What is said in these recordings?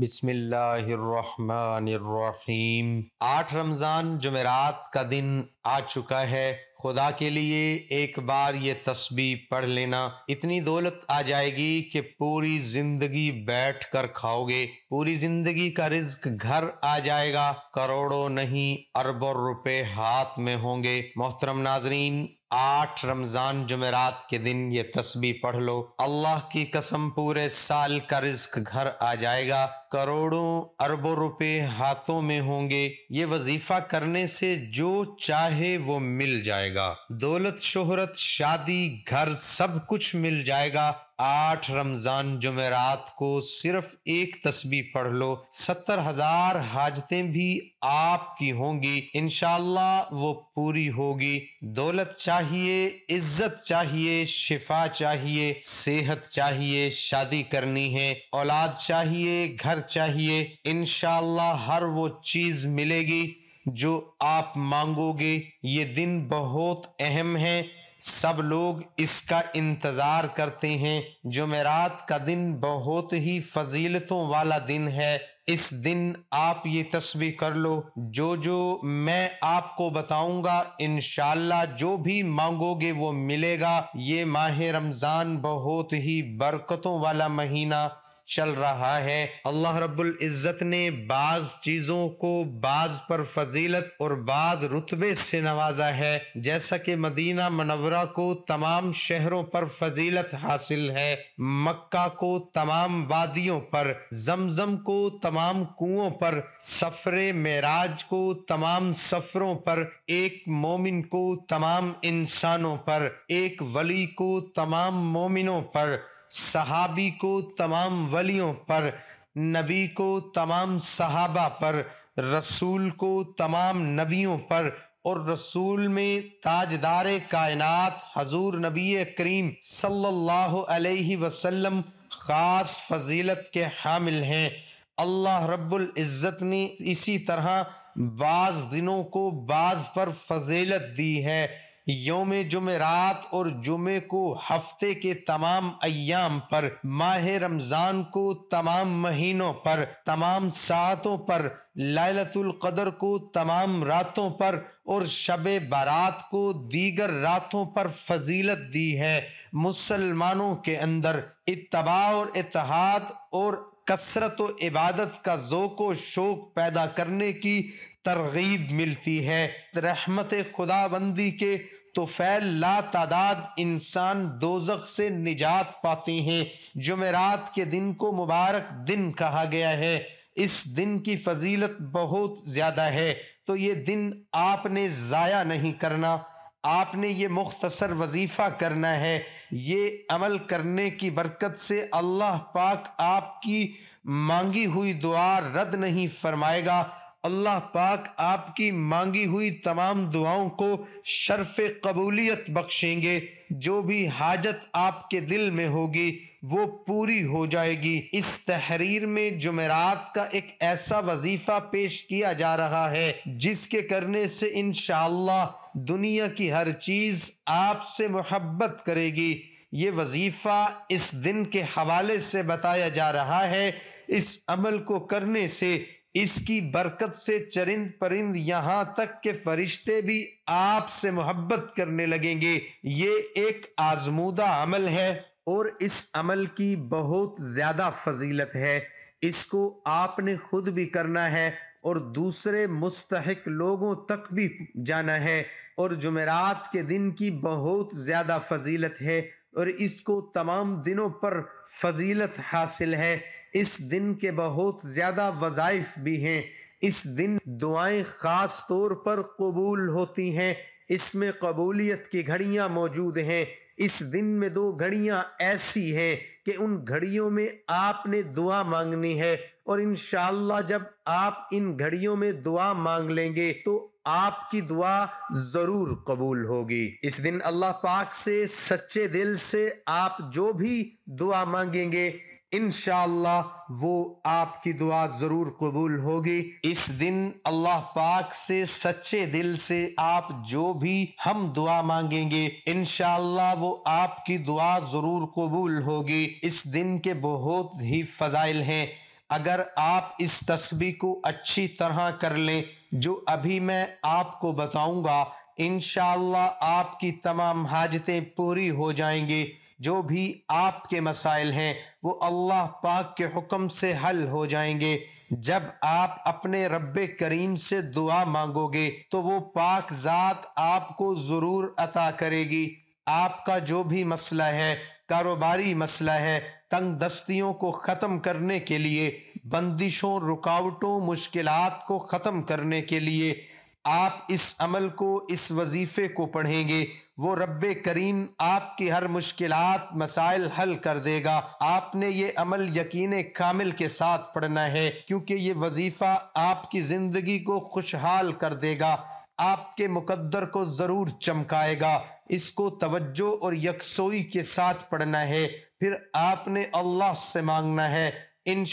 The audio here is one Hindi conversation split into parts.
बिस्मिल्लाहिर्रहमानिर्रहीम आठ रमज़ान जुमेरात का दिन आ चुका है खुदा के लिए एक बार ये तस्बी पढ़ लेना इतनी दौलत आ जाएगी कि पूरी जिंदगी बैठ कर खाओगे पूरी जिंदगी का रिज्क घर आ जाएगा करोड़ों नहीं अरबों रुपए हाथ में होंगे मोहतरम नाजरीन आठ रमज़ान जमेरात के दिन ये तस्बी पढ़ लो अल्लाह की कसम पूरे साल का रिस्क घर आ जाएगा करोड़ों अरबों रुपए हाथों में होंगे ये वजीफ़ा करने से जो चाहे वो मिल जाएगा जाएगा दौलत शोहरत शादी घर सब कुछ मिल जाएगा आठ रमजान जुमेरात को सिर्फ एक तस्बी पढ़ लो सत्तर हजार हाजतें भी आपकी होंगी इनशाला वो पूरी होगी दौलत चाहिए इज्जत चाहिए शिफा चाहिए सेहत चाहिए शादी करनी है औलाद चाहिए घर चाहिए इनशाला हर वो चीज मिलेगी जो आप मांगोगे ये दिन बहुत अहम है सब लोग इसका इंतज़ार करते हैं जुमेरात का दिन बहुत ही फजीलतों वाला दिन है इस दिन आप ये तस्वीर कर लो जो जो मैं आपको बताऊंगा इन जो भी मांगोगे वो मिलेगा ये माह रमज़ान बहुत ही बरकतों वाला महीना चल रहा है अल्लाह रब्बुल इज़्ज़त ने बाज चीज़ों को बाज पर फजीलत और बाज रुतबे से नवाजा है जैसा कि मदीना मनवरा को तमाम शहरों पर फजीलत हासिल है मक्का को तमाम वादियों पर जमजम को तमाम कुओं पर सफरे मेराज को तमाम सफरों पर एक मोमिन को तमाम इंसानों पर एक वली को तमाम मोमिनों पर सहाबी को तमाम वलियों पर नबी को तमाम सहाबा पर रसूल को तमाम नबियों पर और रसूल में ताजदार कायनात हजूर नबी करीम सल्लल्लाहु अलैहि वसल्लम ख़ास फजीलत के हामिल हैं अल्लाह रब्बुल इज़्ज़त ने इसी तरह बाज़ दिनों को बाज़ पर फजीलत दी है योम जुमेरात और जुमे को हफ्ते के तमाम अयाम पर माह रमजान को तमाम महीनों पर तमाम सातों पर लालतुल कदर को तमाम रातों पर और शब बारात को दीगर रातों पर फजीलत दी है मुसलमानों के अंदर इतबा और इतिहाद और कसरत व इबादत का जोक व पैदा करने की तरगीब मिलती है रहमत खुदाबंदी के तो फैल ला तादाद इंसान दोजक से निजात पाते हैं जुमेरात के दिन को मुबारक दिन कहा गया है इस दिन की फजीलत बहुत ज़्यादा है तो ये दिन आपने ज़ाया नहीं करना आपने ये मुख्तसर वजीफ़ा करना है ये अमल करने की बरकत से अल्लाह पाक आपकी मांगी हुई दुआ रद्द नहीं फरमाएगा अल्लाह पाक आपकी मांगी हुई तमाम दुआओं को शर्फ कबूलियत बख्शेंगे जो भी हाजत आपके दिल में होगी वो पूरी हो जाएगी इस तहरीर में जुमेरात का एक ऐसा वजीफा पेश किया जा रहा है जिसके करने से इन दुनिया की हर चीज़ आपसे मोहब्बत करेगी ये वजीफ़ा इस दिन के हवाले से बताया जा रहा है इस अमल को करने से इसकी बरकत से चरिंद परिंद यहां तक के फरिश्ते भी आपसे मोहब्बत करने लगेंगे ये एक आजमूदा अमल है और इस अमल की बहुत ज़्यादा फजीलत है इसको आपने खुद भी करना है और दूसरे मुस्तक लोगों तक भी जाना है और जुमेरात के दिन की बहुत ज़्यादा फजीलत है और इसको तमाम दिनों पर फजीलत हासिल है इस दिन के बहुत ज़्यादा वज़ाइफ भी हैं इस दिन दुआएं ख़ास तौर पर कबूल होती हैं इसमें कबूलियत की घड़ियाँ मौजूद हैं इस दिन में दो घड़ियाँ ऐसी हैं कि उन घड़ियों में आपने दुआ मांगनी है और इन जब आप इन घड़ियों में दुआ मांग लेंगे तो आपकी दुआ ज़रूर कबूल होगी इस दिन अल्लाह पाक से सच्चे दिल से आप जो भी दुआ मांगेंगे इन वो आपकी दुआ ज़रूर कबूल होगी इस दिन अल्लाह पाक से सच्चे दिल से आप जो भी हम दुआ मांगेंगे इन वो आपकी दुआ ज़रूर कबूल होगी इस दिन के बहुत ही फ़जाइल हैं अगर आप इस तस्वीर को अच्छी तरह कर लें जो अभी मैं आपको बताऊंगा इन आपकी तमाम हाजतें पूरी हो जाएंगी जो भी आपके मसाइल हैं वो अल्लाह पाक के हुक्म से हल हो जाएंगे जब आप अपने रब करीम से दुआ मांगोगे तो वो पाक ज़ात आपको ज़रूर अता करेगी आपका जो भी मसला है कारोबारी मसला है तंग दस्तियों को ख़त्म करने के लिए बंदिशों रुकावटों मुश्किलात को ख़त्म करने के लिए आप इस अमल को इस वजीफे को पढ़ेंगे वो रब करीम आपकी हर मुश्किल मसाइल हल कर देगा आपने ये अमल यकीन कामिल के साथ पढ़ना है क्योंकि ये वजीफ़ा आपकी ज़िंदगी को खुशहाल कर देगा आपके मुकद्दर को ज़रूर चमकाएगा इसको तवज्जो और यकसोई के साथ पढ़ना है फिर आपने अल्लाह से मांगना है इन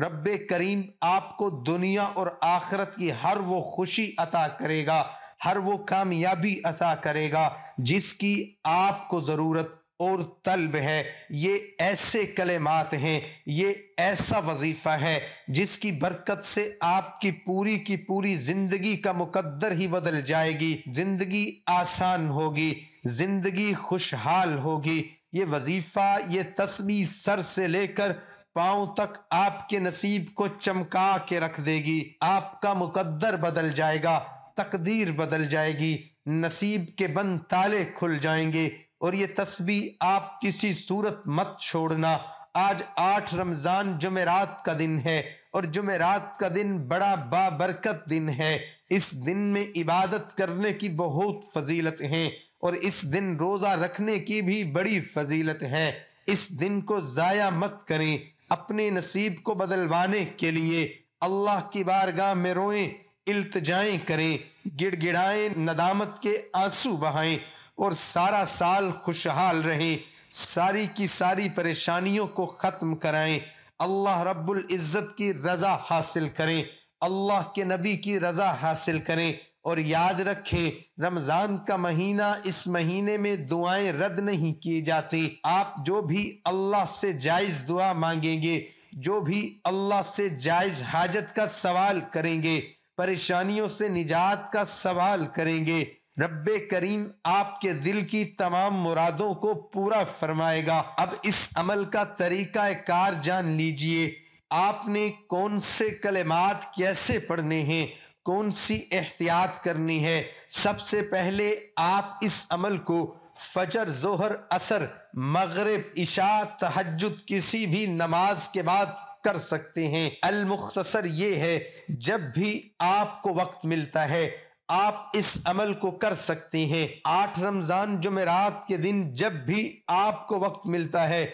रब करीम आपको दुनिया और आखरत की हर वो खुशी अता करेगा हर वो कामयाबी अता करेगा जिसकी आपको ज़रूरत और तलब है ये ऐसे कलेमात हैं ये ऐसा वजीफ़ा है जिसकी बरकत से आपकी पूरी की पूरी ज़िंदगी का मुकद्दर ही बदल जाएगी ज़िंदगी आसान होगी ज़िंदगी खुशहाल होगी ये वजीफ़ा ये तस्वीर सर से लेकर पांव तक आपके नसीब को चमका के रख देगी आपका मुकद्दर बदल जाएगा तकदीर बदल जाएगी नसीब के बंद ताले खुल जाएंगे और ये तस्वीर आप किसी सूरत मत छोड़ना आज आठ रमज़ान जुमेरात का दिन है और जुमेरात का दिन बड़ा बाबरकत दिन है इस दिन में इबादत करने की बहुत फजीलत है और इस दिन रोज़ा रखने की भी बड़ी फजीलत है इस दिन को ज़ाया मत करें अपने नसीब को बदलवाने के लिए अल्लाह की बारगाह में रोएं इल्तजाएं करें गिड़गिड़ाएं नदामत के आंसू बहाएं और सारा साल खुशहाल रहें सारी की सारी परेशानियों को ख़त्म कराएं अल्लाह रब्बुल इज़्ज़त की रज़ा हासिल करें अल्लाह के नबी की रज़ा हासिल करें और याद रखे रमज़ान का महीना इस महीने में दुआएं रद्द नहीं किए जाती आप जो भी अल्लाह से जायज़ दुआ मांगेंगे जो भी अल्लाह से जायज़ हाजत का सवाल करेंगे परेशानियों से निजात का सवाल करेंगे रब करीम आपके दिल की तमाम मुरादों को पूरा फरमाएगा अब इस अमल का तरीका कार जान लीजिए आपने कौन से कलेमात कैसे पढ़ने हैं कौन सी एहतियात करनी है सबसे पहले आप इस अमल को फजर जोहर असर मगरब इशा तहज किसी भी नमाज के बाद कर सकते हैं अलमुख्तसर ये है जब भी आपको वक्त मिलता है आप इस अमल को कर सकते हैं आठ रमज़ान जुमेरात के दिन जब भी आपको वक्त मिलता है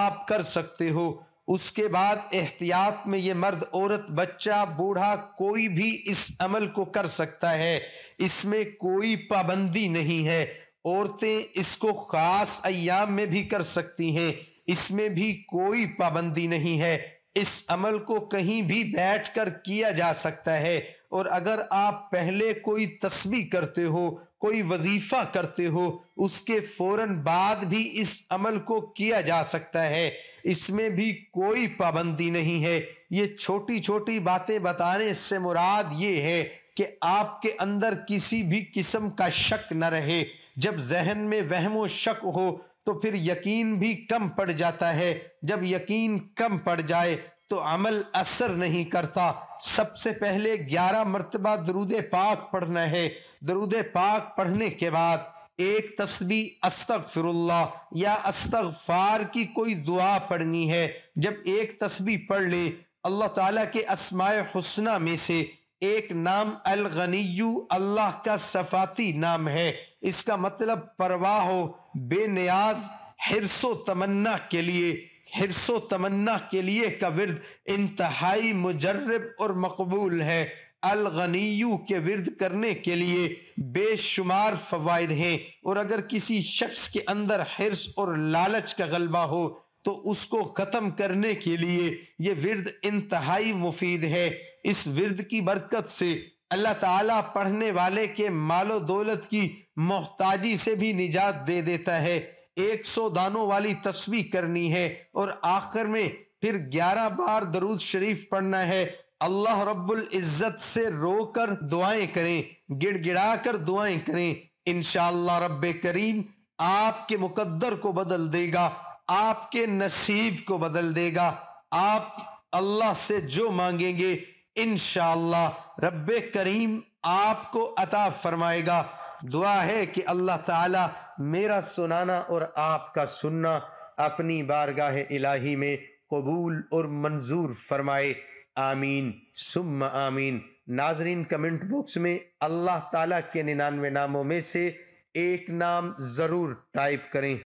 आप कर सकते हो उसके बाद एहतियात में ये मर्द औरत बच्चा बूढ़ा कोई भी इस अमल को कर सकता है इसमें कोई पाबंदी नहीं है औरतें इसको ख़ास अयाम में भी कर सकती हैं इसमें भी कोई पाबंदी नहीं है इस अमल को कहीं भी बैठकर किया जा सकता है और अगर आप पहले कोई तस्वीर करते हो कोई वजीफा करते हो उसके फौरन बाद भी इस अमल को किया जा सकता है इसमें भी कोई पाबंदी नहीं है ये छोटी छोटी बातें बताने से मुराद ये है कि आपके अंदर किसी भी किस्म का शक न रहे जब जहन में वहमो शक हो तो फिर यकीन भी कम पड़ जाता है जब यकीन कम पड़ जाए तो अमल असर नहीं करता सबसे पहले ग्यारह मरतबा दरूद पाक पढ़ना है दरूद पाक पढ़ने के बाद एक तस्बी फिर या फार की कोई दुआ पढ़नी है जब एक तस्वीर पढ़ ले अल्लाह ताला के असमाय हुसना में से एक नाम अलगनीयू अल्लाह का सफाती नाम है इसका मतलब परवाह हो बेनियाज हिरसो तमन्ना के लिए हिरसो तमन्ना के लिए का विरद इंतहाई मुजरब और मकबूल है अलगनीयू के विरद करने के लिए बेशुमार फ़वाद हैं और अगर किसी शख्स के अंदर हिरस और लालच का गलबा हो तो उसको ख़त्म करने के लिए ये विरद इंतहाई मुफीद है इस विरद की बरकत से अल्लाह ताला पढ़ने वाले के मालो दौलत की मोहताजी से भी निजात दे देता है एक सौ दानों वाली तस्वीर करनी है और आखिर में फिर ग्यारह बार दरूद शरीफ पढ़ना है अल्लाह रब्बुल इज़्ज़त से रोकर दुआएं करें गिड़गिड़ा कर दुआएं करें इनशाला रब करीम आपके मुकद्दर को बदल देगा आपके नसीब को बदल देगा आप अल्लाह से जो मांगेंगे इनशाला रब करीम आपको अता फरमाएगा दुआ है कि अल्लाह ताला मेरा सुनाना और आपका सुनना अपनी बारगाह इलाही में कबूल और मंजूर फरमाए आमीन सुम आमीन नाजरीन कमेंट बॉक्स में अल्लाह ताला के निन्यानवे नामों में से एक नाम ज़रूर टाइप करें